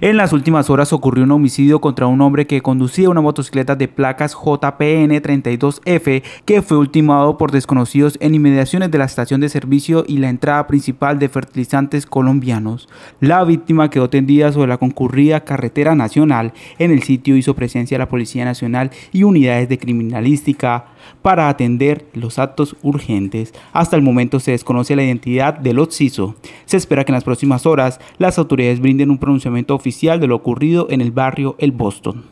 En las últimas horas ocurrió un homicidio contra un hombre que conducía una motocicleta de placas JPN32F que fue ultimado por desconocidos en inmediaciones de la estación de servicio y la entrada principal de fertilizantes colombianos. La víctima quedó tendida sobre la concurrida carretera nacional. En el sitio hizo presencia la Policía Nacional y unidades de criminalística para atender los actos urgentes. Hasta el momento se desconoce la identidad del occiso. Se espera que en las próximas horas las autoridades brinden un pronunciamiento oficial de lo ocurrido en el barrio El Boston.